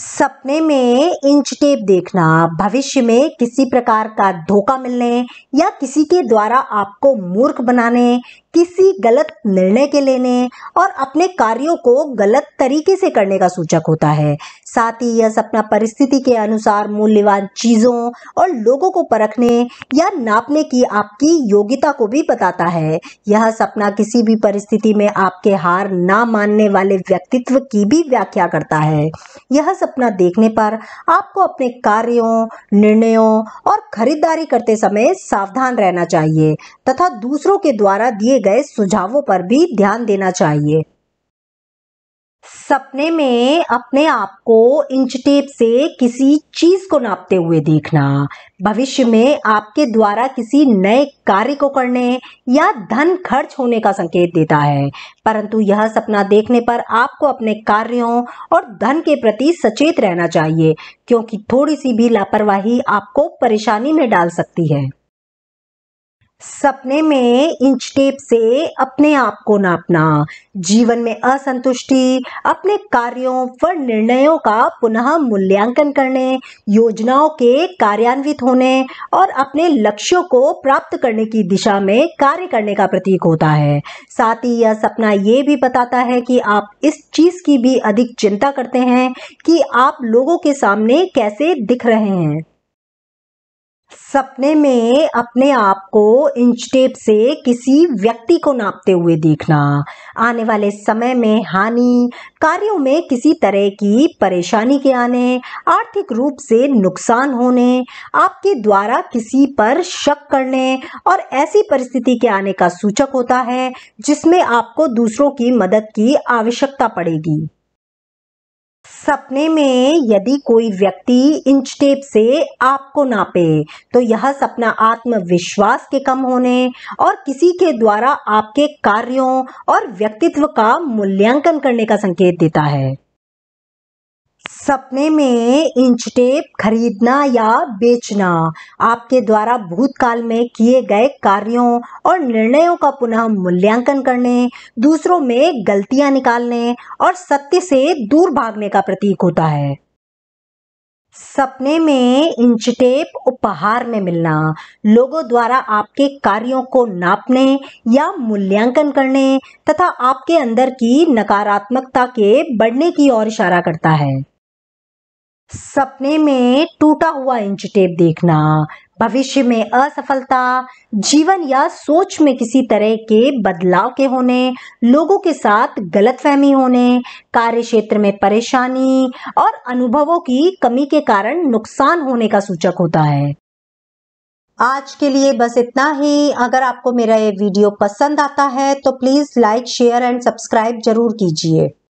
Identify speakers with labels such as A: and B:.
A: सपने में inch tape देखना भविष्य में किसी प्रकार का धोखा मिलने या किसी के द्वारा आपको मूर्ख बनाने किसी गलत निर्णय के लेने और अपने कार्यों को गलत तरीके से करने का सूचक होता है साथ ही यह सपना परिस्थिति के अनुसार मूल्यवान चीजों और लोगों को परखने या नापने की आपकी योग्यता को भी बताता है यह सपना किसी भी परिस्थिति में आपके हार ना मानने वाले व्यक्तित्व की भी व्याख्या करता है यह सपना देखने पर आपको अपने कार्यों निर्णयों और खरीदारी करते समय सावधान रहना चाहिए तथा दूसरों के द्वारा दिए गए सुझावों पर भी ध्यान देना चाहिए सपने में अपने आप को इंच टेप से किसी चीज को नापते हुए देखना भविष्य में आपके द्वारा किसी नए कार्य को करने या धन खर्च होने का संकेत देता है परंतु यह सपना देखने पर आपको अपने कार्यों और धन के प्रति सचेत रहना चाहिए क्योंकि थोड़ी सी भी लापरवाही आपको परेशानी में डाल सकती है सपने में इंच टेप से अपने आप को नापना जीवन में असंतुष्टि अपने कार्यों व निर्णयों का पुनः मूल्यांकन करने योजनाओं के कार्यान्वित होने और अपने लक्ष्यों को प्राप्त करने की दिशा में कार्य करने का प्रतीक होता है साथ ही यह सपना ये भी बताता है कि आप इस चीज़ की भी अधिक चिंता करते हैं कि आप लोगों के सामने कैसे दिख रहे हैं सपने में अपने आप को इंच टेप से किसी व्यक्ति को नापते हुए देखना आने वाले समय में हानि कार्यों में किसी तरह की परेशानी के आने आर्थिक रूप से नुकसान होने आपके द्वारा किसी पर शक करने और ऐसी परिस्थिति के आने का सूचक होता है जिसमें आपको दूसरों की मदद की आवश्यकता पड़ेगी सपने में यदि कोई व्यक्ति इंच टेप से आपको नापे तो यह सपना आत्मविश्वास के कम होने और किसी के द्वारा आपके कार्यों और व्यक्तित्व का मूल्यांकन करने का संकेत देता है सपने में इंच टेप खरीदना या बेचना आपके द्वारा भूतकाल में किए गए कार्यों और निर्णयों का पुनः मूल्यांकन करने दूसरों में गलतियां निकालने और सत्य से दूर भागने का प्रतीक होता है सपने में इंच टेप उपहार में मिलना लोगों द्वारा आपके कार्यों को नापने या मूल्यांकन करने तथा आपके अंदर की नकारात्मकता के बढ़ने की ओर इशारा करता है सपने में टूटा हुआ इंच टेप देखना भविष्य में असफलता जीवन या सोच में किसी तरह के बदलाव के होने लोगों के साथ गलतफहमी होने कार्य क्षेत्र में परेशानी और अनुभवों की कमी के कारण नुकसान होने का सूचक होता है आज के लिए बस इतना ही अगर आपको मेरा ये वीडियो पसंद आता है तो please like share and subscribe जरूर कीजिए